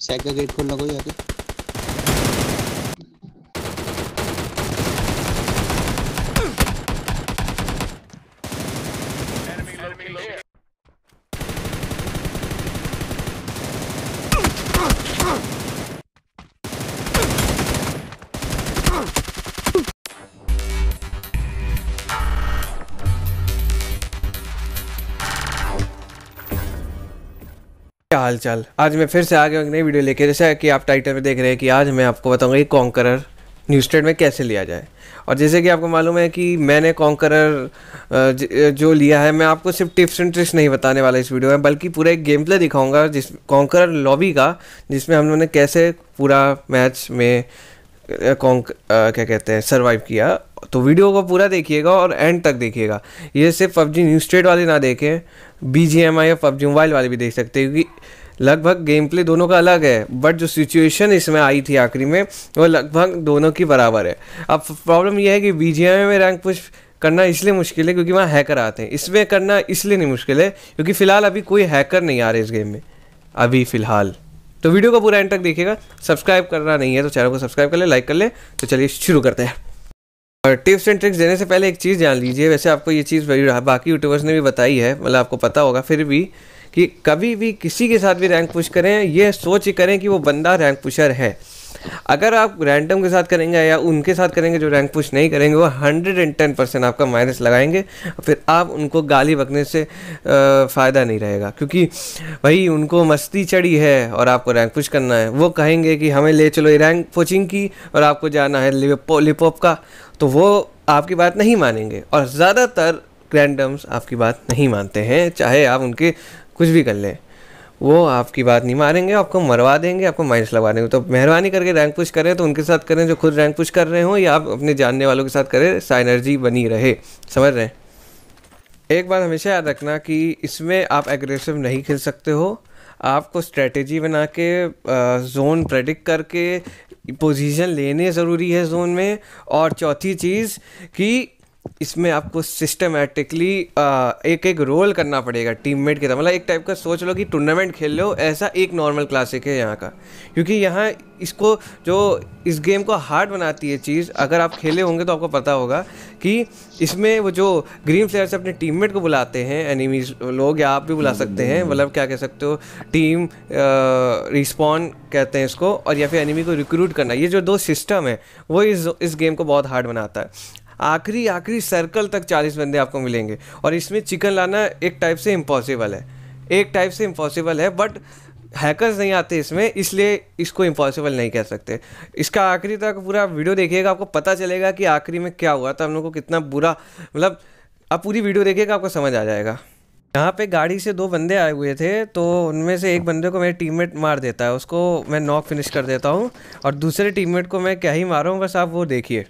Sac का gate खोलना कोई आके हाल चाल आज मैं फिर से आ गया एक नई वीडियो लेके जैसा कि आप टाइटल में देख रहे हैं कि आज मैं आपको बताऊंगा कि कॉन्करर न्यूज ट्रेड में कैसे लिया जाए और जैसे कि आपको मालूम है कि मैंने कॉन्करर जो लिया है मैं आपको सिर्फ टिप्स एंड ट्रिक्स नहीं बताने वाला इस वीडियो में बल्कि पूरा एक गेम प्ले दिखाऊंगा जिस कॉन्करर लॉबी का जिसमें हम लोगों ने कैसे पूरा मैच में कॉन्क क्या कहते हैं सर्वाइव किया तो वीडियो को पूरा देखिएगा और एंड तक देखिएगा ये सिर्फ पबजी न्यू स्टेट वाले ना देखें बी जी एम आई या पबजी मोबाइल वाले भी देख सकते हैं क्योंकि लगभग गेम प्ले दोनों का अलग है बट जो सिचुएशन इसमें आई थी आखिरी में वो लगभग दोनों की बराबर है अब प्रॉब्लम यह है कि बी जी एम आई में रैंक पुश करना इसलिए मुश्किल है क्योंकि वहाँ हैकर आते हैं इसमें करना इसलिए नहीं मुश्किल है क्योंकि फ़िलहाल अभी कोई हैकर नहीं आ रहे इस गेम में अभी फ़िलहाल तो वीडियो का पूरा एंड तक देखिएगा सब्सक्राइब करना नहीं है तो चैनल को सब्सक्राइब कर ले लाइक कर ले तो चलिए शुरू करते हैं और टिप्स एंड ट्रिक्स देने से पहले एक चीज़ जान लीजिए वैसे आपको ये चीज़ बाकी यूट्यूबर्स ने भी बताई है मतलब आपको पता होगा फिर भी कि कभी भी किसी के साथ भी रैंक पुश करें ये सोच करें कि वो बंदा रैंक पुशर है अगर आप रैंडम के साथ करेंगे या उनके साथ करेंगे जो रैंक पुश नहीं करेंगे वो हंड्रेड एंड टेन परसेंट आपका माइनस लगाएंगे फिर आप उनको गाली बकने से फ़ायदा नहीं रहेगा क्योंकि भाई उनको मस्ती चढ़ी है और आपको रैंक पुश करना है वो कहेंगे कि हमें ले चलो रैंक पुचिंग की और आपको जाना है लिपोप का तो वो आपकी बात नहीं मानेंगे और ज़्यादातर रैंडम्स आपकी बात नहीं मानते हैं चाहे आप उनके कुछ भी कर लें वो आपकी बात नहीं मारेंगे आपको मरवा देंगे आपको माइनस लगा देंगे तो मेहरबानी करके रैंक पुश करें तो उनके साथ करें जो खुद रैंक पुश कर रहे हो या आप अपने जानने वालों के साथ करें साइनर्जी बनी रहे समझ रहे हैं एक बात हमेशा याद रखना कि इसमें आप एग्रेसिव नहीं खेल सकते हो आपको स्ट्रेटेजी बना के जोन प्रेडिक्ट करके पोजीशन लेने ज़रूरी है जोन में और चौथी चीज़ कि इसमें आपको सिस्टमेटिकली एक एक रोल करना पड़ेगा टीममेट के तरह मतलब एक टाइप का सोच लो कि टूर्नामेंट खेल लो ऐसा एक नॉर्मल क्लासिक है यहाँ का क्योंकि यहाँ इसको जो इस गेम को हार्ड बनाती है चीज़ अगर आप खेले होंगे तो आपको पता होगा कि इसमें वो जो ग्रीन फ्लेयर से अपने टीममेट को बुलाते हैं एनिमीज लोग या आप भी बुला सकते हैं मतलब क्या कह सकते हो टीम रिस्पॉन्ड कहते हैं इसको और या फिर एनिमी को रिक्रूट करना ये जो दो सिस्टम है वो इस इस गेम को बहुत हार्ड बनाता है आखिरी आखिरी सर्कल तक चालीस बंदे आपको मिलेंगे और इसमें चिकन लाना एक टाइप से इम्पॉसिबल है एक टाइप से इम्पॉसिबल है बट हैकर्स नहीं आते इसमें इसलिए इसको इम्पॉसिबल नहीं कह सकते इसका आखिरी तक पूरा वीडियो देखिएगा आपको पता चलेगा कि आखिरी में क्या हुआ था हम लोग को कितना बुरा मतलब आप पूरी वीडियो देखिएगा आपको समझ आ जाएगा यहाँ पे गाड़ी से दो बंदे आए हुए थे तो उनमें से एक बंदे को मेरे टीममेट मार देता है उसको मैं नॉक फिनिश कर देता हूँ और दूसरे टीममेट को मैं क्या ही मारूँ बस आप वो देखिए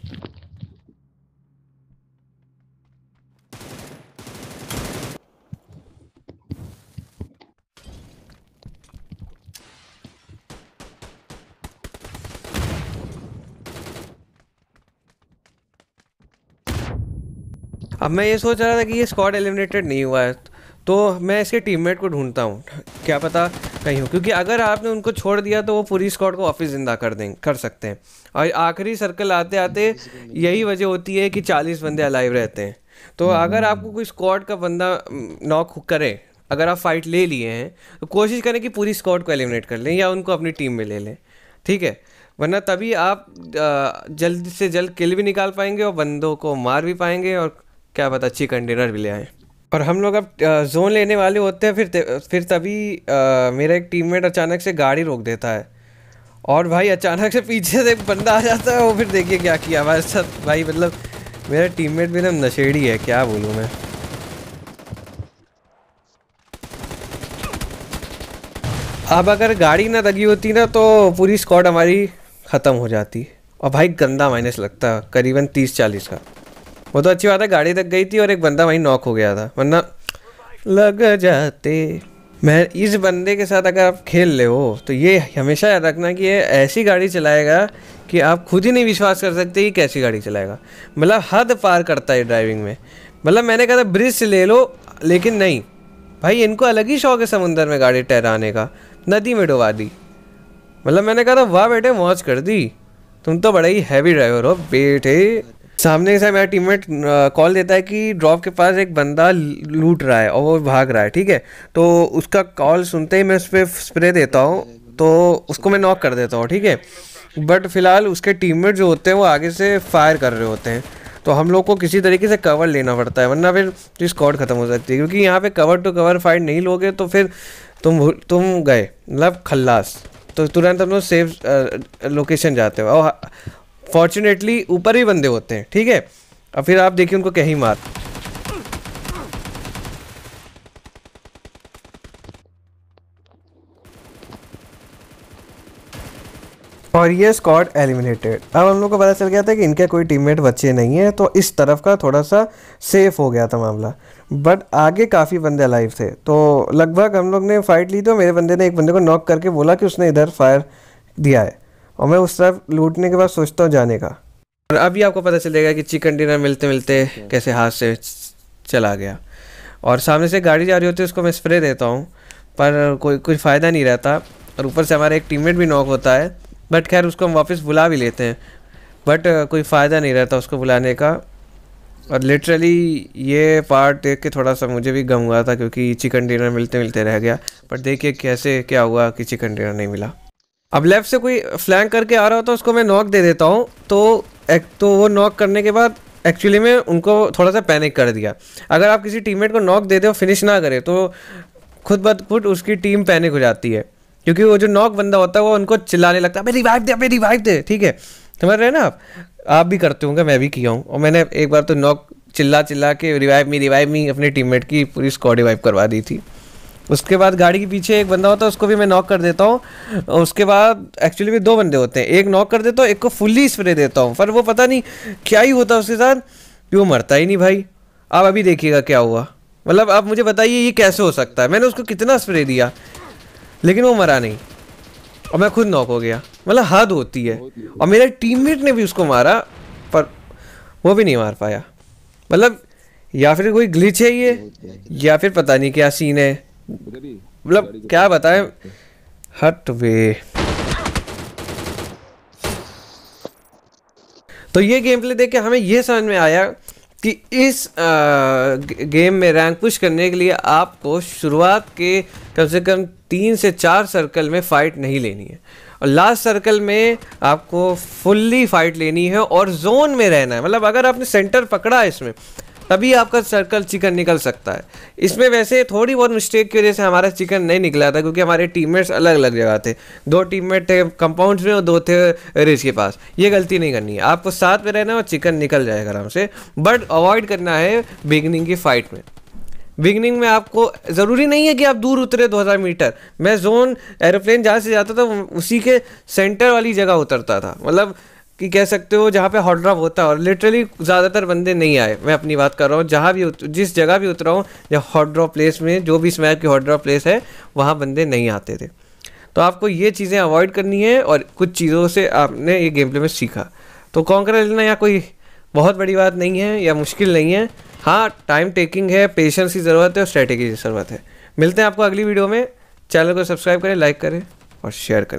अब मैं ये सोच रहा था कि ये स्कॉट एलिमिनेटेड नहीं हुआ है तो मैं इसके टीममेट को ढूंढता हूँ क्या पता कहीं हो क्योंकि अगर आपने उनको छोड़ दिया तो वो पूरी स्कॉट को वापस ज़िंदा कर दें कर सकते हैं और आखिरी सर्कल आते आते यही वजह होती है कि चालीस बंदे अलाइव रहते हैं तो हम्म। अगर आपको कोई स्कॉट का बंदा नॉक करे अगर आप फाइट ले लिए हैं तो कोशिश करें कि पूरी स्कॉट को एलिमिनेट कर लें या उनको अपनी टीम में ले लें ठीक है वरना तभी आप जल्द से जल्द किल भी निकाल पाएंगे और बंदों को मार भी पाएंगे और क्या पता अच्छी कंटेनर भी ले आए और हम लोग अब जोन लेने वाले होते हैं फिर फिर तभी मेरा एक टीममेट अचानक से गाड़ी रोक देता है और भाई अचानक से पीछे से एक बंदा आ जाता है वो फिर देखिए क्या किया हमारे साथ अच्छा, भाई मतलब मेरा टीममेट भी एकदम नशेड़ी है क्या बोलूँ मैं अब अगर गाड़ी ना लगी होती ना तो पूरी स्क्वाड हमारी ख़त्म हो जाती और भाई गंदा माइनस लगता है करीबन तीस चालीस का वो तो अच्छी बात है गाड़ी तक गई थी और एक बंदा वहीं नॉक हो गया था वरना लग जाते मैं इस बंदे के साथ अगर आप खेल ले हो तो ये हमेशा याद रखना कि ये ऐसी गाड़ी चलाएगा कि आप खुद ही नहीं विश्वास कर सकते कि कैसी गाड़ी चलाएगा मतलब हद पार करता है ड्राइविंग में मतलब मैंने कहा था ब्रिज से ले लो लेकिन नहीं भाई इनको अलग ही शौक है समुंदर में गाड़ी ठहराने का नदी में डुबा दी मतलब मैंने कहा था वाह बेटे मौज कर दी तुम तो बड़े ही हैवी ड्राइवर हो बेटे सामने से मेरा टीममेट कॉल देता है कि ड्रॉप के पास एक बंदा लूट रहा है और वो भाग रहा है ठीक है तो उसका कॉल सुनते ही मैं उस पर स्प्रे देता हूँ तो उसको मैं नॉक कर देता हूँ ठीक है बट फिलहाल उसके टीममेट जो होते हैं वो आगे से फायर कर रहे होते हैं तो हम लोग को किसी तरीके से कवर लेना पड़ता है वरना फिर स्कॉट ख़त्म हो सकती है क्योंकि यहाँ पे कवर टू तो कवर फाइट नहीं लोगे तो फिर तुम तुम गए मतलब खल्लास तो तुरंत हम लोग सेफ लोकेशन जाते हो और फॉर्चुनेटली ऊपर ही बंदे होते हैं ठीक है अब फिर आप देखिए उनको कहीं मार और ये स्कॉट एलिमिनेटेड अब हम लोग को पता चल गया था कि इनके कोई टीममेट बच्चे नहीं है तो इस तरफ का थोड़ा सा सेफ हो गया था मामला बट आगे काफ़ी बंदे अलाइव थे तो लगभग हम लोग ने फाइट ली तो मेरे बंदे ने एक बंदे को नॉक करके बोला कि उसने इधर फायर दिया है और मैं उस तरफ लूटने के बाद सोचता हूँ जाने का और अभी आपको पता चलेगा कि चिकन डिनर मिलते मिलते कैसे हाथ से चला गया और सामने से गाड़ी जा रही होती है उसको मैं स्प्रे देता हूँ पर कोई कुछ फ़ायदा नहीं रहता और ऊपर से हमारा एक टीममेट भी नॉक होता है बट खैर उसको हम वापस बुला भी लेते हैं बट कोई फ़ायदा नहीं रहता उसको बुलाने का और लिटरली ये पार्ट देख के थोड़ा सा मुझे भी गम हुआ था क्योंकि चिकन डिनर मिलते मिलते रह गया पर देखिए कैसे क्या हुआ कि चिकन डिनर नहीं मिला अब लेफ्ट से कोई फ्लैंक करके आ रहा हो तो उसको मैं नॉक दे देता हूँ तो एक तो वो नॉक करने के बाद एक्चुअली में उनको थोड़ा सा पैनिक कर दिया अगर आप किसी टीममेट को नॉक दे दे और फिनिश ना करें तो खुद ब खुद उसकी टीम पैनिक हो जाती है क्योंकि वो जो नॉक बंदा होता है वो उनको चिल्लाने लगता है रिवाइव दे अबे रिवाइव दे ठीक है समझ रहे हैं ना आप आप भी करते होंगे मैं भी किया हूँ और मैंने एक बार तो नॉक चिल्ला चिल्ला के रिवाइव मी रिवाइव मी अपने टीममेट की पूरी स्कॉड रिवाइव करवा दी थी उसके बाद गाड़ी के पीछे एक बंदा होता है उसको भी मैं नॉक कर देता हूँ उसके बाद एक्चुअली में दो बंदे होते हैं एक नॉक कर देता हूँ एक को फुल्ली स्प्रे देता हूँ पर वो पता नहीं क्या ही होता है उसके साथ वो मरता ही नहीं भाई आप अभी देखिएगा क्या हुआ मतलब आप मुझे बताइए ये कैसे हो सकता है मैंने उसको कितना स्प्रे दिया लेकिन वो मरा नहीं और मैं खुद नॉक हो गया मतलब हद होती है और मेरे टीममेट ने भी उसको मारा पर वो भी नहीं मार पाया मतलब या फिर कोई ग्लिच है ये या फिर पता नहीं क्या सीन है मतलब क्या बताएं हट वे तो ये गेम प्ले देख के हमें ये समझ में आया कि इस आ, गेम में रैंक पुश करने के लिए आपको शुरुआत के कम से कम तीन से चार सर्कल में फ़ाइट नहीं लेनी है और लास्ट सर्कल में आपको फुल्ली फाइट लेनी है और जोन में रहना है मतलब अगर आपने सेंटर पकड़ा है इसमें तभी आपका सर्कल चिकन निकल सकता है इसमें वैसे थोड़ी बहुत मिस्टेक की वजह से हमारा चिकन नहीं निकला था क्योंकि हमारे टीममेट्स अलग अलग जगह थे दो टीममेट थे कंपाउंड में और दो थे रिज के पास ये गलती नहीं करनी है आपको साथ में रहना और चिकन निकल जाएगा आराम से बट अवॉइड करना है बिगनिंग की फाइट में बिगनिंग में आपको ज़रूरी नहीं है कि आप दूर उतरे 2000 मीटर मैं जोन एरोप्लेन जहाँ से जाता था उसी के सेंटर वाली जगह उतरता था मतलब कि कह सकते हो जहाँ पे हॉट ड्रॉप होता है और लिटरली ज़्यादातर बंदे नहीं आए मैं अपनी बात कर रहा हूँ जहाँ भी जिस जगह भी उतरा हूँ या हॉट ड्रॉप प्लेस में जो भी स्मैप की हॉट ड्रॉप प्लेस है वहाँ बंदे नहीं आते थे तो आपको ये चीज़ें अवॉइड करनी है और कुछ चीज़ों से आपने ये गेम प्ले में सीखा तो कर लेना या कोई बहुत बड़ी बात नहीं है या मुश्किल नहीं है हाँ टाइम टेकिंग है पेशेंस की ज़रूरत है और स्ट्रैटेजी की ज़रूरत है मिलते हैं आपको अगली वीडियो में चैनल को सब्सक्राइब करें लाइक करें और शेयर करें